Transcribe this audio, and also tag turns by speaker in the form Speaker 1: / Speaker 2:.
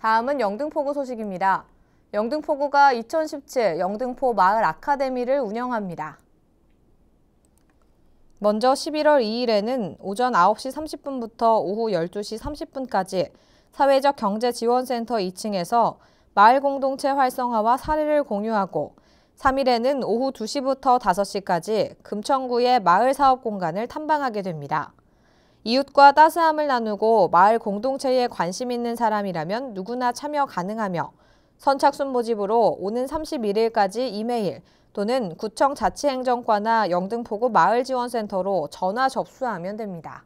Speaker 1: 다음은 영등포구 소식입니다. 영등포구가 2017 영등포 마을 아카데미를 운영합니다. 먼저 11월 2일에는 오전 9시 30분부터 오후 12시 30분까지 사회적 경제지원센터 2층에서 마을 공동체 활성화와 사례를 공유하고 3일에는 오후 2시부터 5시까지 금천구의 마을 사업 공간을 탐방하게 됩니다. 이웃과 따스함을 나누고 마을 공동체에 관심 있는 사람이라면 누구나 참여 가능하며 선착순 모집으로 오는 31일까지 이메일 또는 구청 자치행정과나 영등포구 마을지원센터로 전화 접수하면 됩니다.